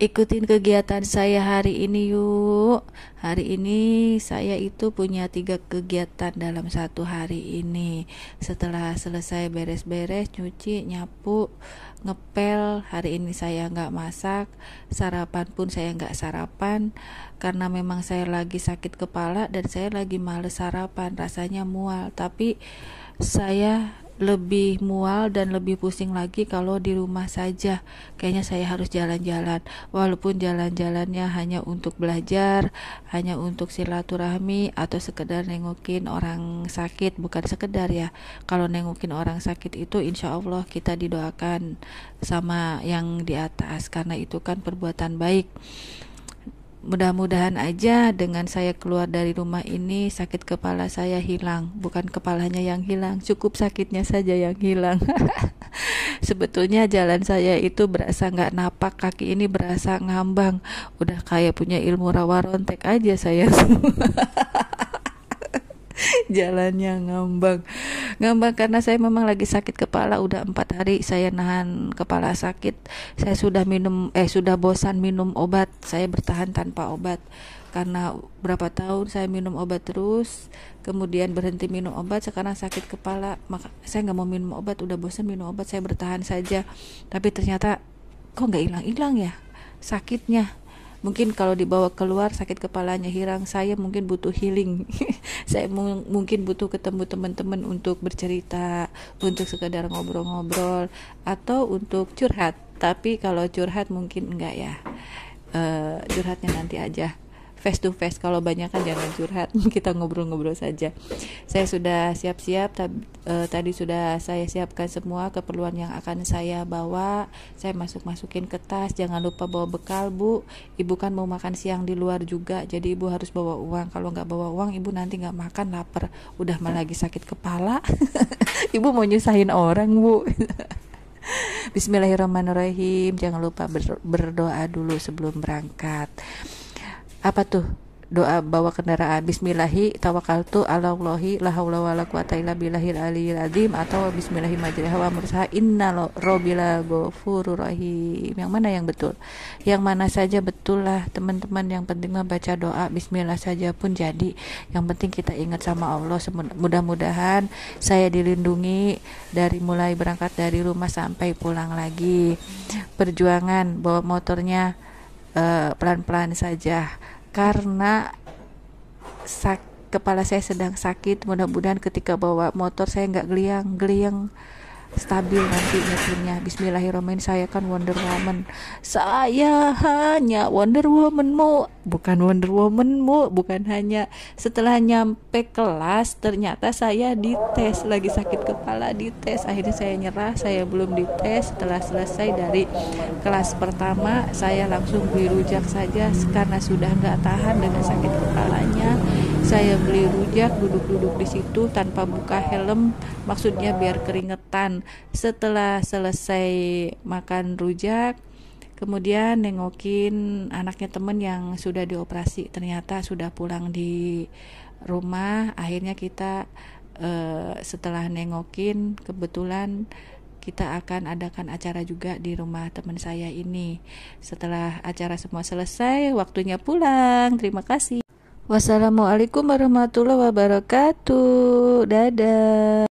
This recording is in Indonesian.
ikutin kegiatan saya hari ini yuk hari ini saya itu punya tiga kegiatan dalam satu hari ini setelah selesai beres-beres nyuci nyapu ngepel hari ini saya nggak masak sarapan pun saya nggak sarapan karena memang saya lagi sakit kepala dan saya lagi males sarapan rasanya mual tapi saya lebih mual dan lebih pusing lagi kalau di rumah saja. Kayaknya saya harus jalan-jalan, walaupun jalan-jalannya hanya untuk belajar, hanya untuk silaturahmi atau sekedar nengokin orang sakit, bukan sekedar ya. Kalau nengokin orang sakit itu insya Allah kita didoakan sama yang di atas karena itu kan perbuatan baik. Mudah-mudahan aja dengan saya keluar dari rumah ini sakit kepala saya hilang, bukan kepalanya yang hilang, cukup sakitnya saja yang hilang. Sebetulnya jalan saya itu berasa nggak napak, kaki ini berasa ngambang. Udah kayak punya ilmu rawa rontek aja saya semua. Jalannya ngambang gampang karena saya memang lagi sakit kepala udah empat hari saya nahan kepala sakit saya sudah minum eh sudah bosan minum obat saya bertahan tanpa obat karena berapa tahun saya minum obat terus kemudian berhenti minum obat sekarang sakit kepala maka saya nggak mau minum obat udah bosan minum obat saya bertahan saja tapi ternyata kok nggak hilang-hilang ya sakitnya mungkin kalau dibawa keluar sakit kepalanya hilang saya mungkin butuh healing saya mungkin butuh ketemu teman-teman untuk bercerita untuk sekedar ngobrol-ngobrol atau untuk curhat tapi kalau curhat mungkin enggak ya uh, curhatnya nanti aja face to face kalau banyak kan jangan curhat kita ngobrol-ngobrol saja saya sudah siap-siap eh, tadi sudah saya siapkan semua keperluan yang akan saya bawa saya masuk-masukin ke tas jangan lupa bawa bekal bu ibu kan mau makan siang di luar juga jadi ibu harus bawa uang kalau nggak bawa uang ibu nanti nggak makan lapar udah malah lagi sakit kepala ibu mau nyusahin orang bu Bismillahirrahmanirrahim. Jangan lupa berdoa dulu sebelum berangkat apa tuh doa bawa kendaraan bismillahi tawakkaltu ala Allahi la haula wala quwata illa billahil aliyil azim atau bismillahi majriha wa mursaha inna rabbila ghafurur rahim yang mana yang betul yang mana saja betul lah teman-teman yang penting mah baca doa bismillah saja pun jadi yang penting kita ingat sama Allah mudah-mudahan saya dilindungi dari mulai berangkat dari rumah sampai pulang lagi perjuangan bawa motornya Eh, pelan-pelan uh, saja karena sak kepala saya sedang sakit mudah-mudahan ketika bawa motor saya nggak geliang-geliang stabil nanti nyetirnya Bismillahirrahmanirrahim saya kan Wonder Woman saya hanya Wonder Woman mu bukan Wonder Woman mu bukan hanya setelah nyampe kelas ternyata saya dites lagi sakit kepala dites akhirnya saya nyerah saya belum dites setelah selesai dari kelas pertama saya langsung beli rujak saja karena sudah nggak tahan dengan sakit kepalanya saya beli rujak duduk-duduk di situ tanpa buka helm maksudnya biar keringetan setelah selesai makan rujak kemudian nengokin anaknya temen yang sudah dioperasi ternyata sudah pulang di rumah akhirnya kita e, setelah nengokin kebetulan kita akan adakan acara juga di rumah teman saya ini setelah acara semua selesai waktunya pulang terima kasih wassalamualaikum warahmatullahi wabarakatuh dadah